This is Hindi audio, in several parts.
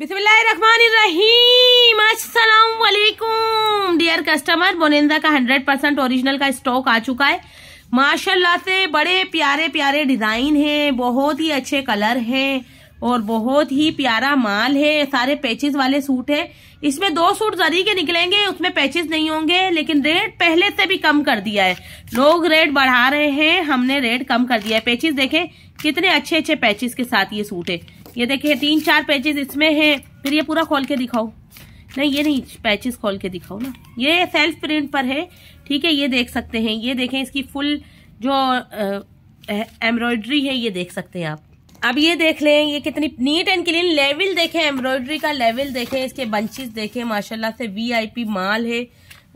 बिस्मिल्लाम डियर कस्टमर बोनेंदा का हंड्रेड परसेंट ओरिजिनल का स्टॉक आ चुका है माशाल्लाह से बड़े प्यारे प्यारे डिजाइन हैं बहुत ही अच्छे कलर हैं और बहुत ही प्यारा माल है सारे पैचेस वाले सूट है इसमें दो सूट जरी के निकलेंगे उसमें पैचेस नहीं होंगे लेकिन रेट पहले से भी कम कर दिया है लोग रेट बढ़ा रहे हैं हमने रेट कम कर दिया है पैचेस देखें कितने अच्छे अच्छे पैचेस के साथ ये सूट है ये देखिए तीन चार पैचेस इसमें हैं फिर ये पूरा खोल के दिखाओ नहीं ये नहीं पैचेस खोल के दिखाओ ना ये सेल्फ प्रिंट पर है ठीक है ये देख सकते हैं ये देखें इसकी फुल जो एम्ब्रॉयडरी है ये देख सकते हैं आप अब ये देख लें ये कितनी नीट एंड क्लीन लेवल देखें एम्ब्रॉयडरी का लेवल देखें इसके बंचेस देखें माशाल्लाह से वीआईपी माल है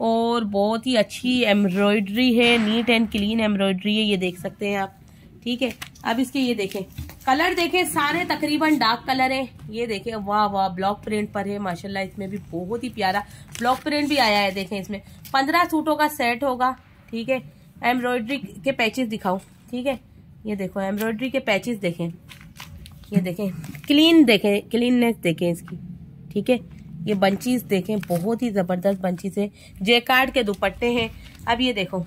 और बहुत ही अच्छी एम्ब्रॉयडरी है नीट एंड क्लीन एम्ब्रॉयडरी है ये देख सकते हैं आप ठीक है अब इसके ये देखें कलर देखे सारे तकरीबन डार्क कलर है ये देखे वाह वाह ब्लॉक प्रिंट पर है माशाल्लाह इसमें भी बहुत ही प्यारा ब्लॉक प्रिंट भी आया है देखें इसमें पंद्रह सूटों का सेट होगा ठीक है एम्ब्रॉयडरी के पैचेस दिखाओ ठीक है ये देखो एम्ब्रॉयडरी के पैचेस देखें ये देखें क्लीन देखें क्लीननेस देखें इसकी ठीक है ये बंचीज देखें बहुत ही ज़बरदस्त बंचीज है जेकार्ड के दुपट्टे हैं अब ये देखो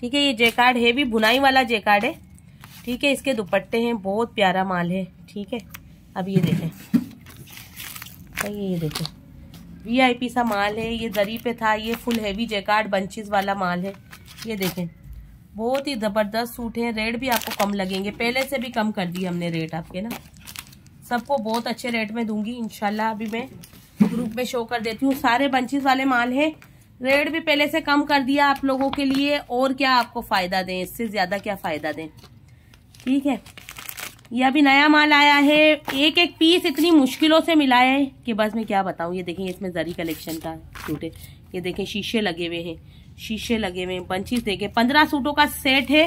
ठीक है ये जेकार्ड है भी बुनाई वाला जेकार्ड है ठीक है इसके दुपट्टे हैं बहुत प्यारा माल है ठीक है अब ये देखें तो ये ये देखें वीआईपी सा माल है ये दरी पे था ये फुल हैवी जैकार्ड बंचेस वाला माल है ये देखें बहुत ही ज़बरदस्त सूट है रेट भी आपको कम लगेंगे पहले से भी कम कर दिए हमने रेट आपके ना सबको बहुत अच्छे रेट में दूंगी इनशाला अभी मैं ग्रुप में शो कर देती हूँ सारे बंचेस वाले माल हैं रेट भी पहले से कम कर दिया आप लोगों के लिए और क्या आपको फ़ायदा दें इससे ज़्यादा क्या फ़ायदा दें ठीक है यह अभी नया माल आया है एक एक पीस इतनी मुश्किलों से मिला है कि बस मैं क्या बताऊँ ये देखें इसमें जरी कलेक्शन का सूट है ये देखें शीशे लगे हुए हैं शीशे लगे हुए हैं पंचीस देखें पंद्रह सूटों का सेट है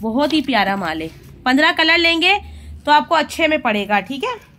बहुत ही प्यारा माल है पंद्रह कलर लेंगे तो आपको अच्छे में पड़ेगा ठीक है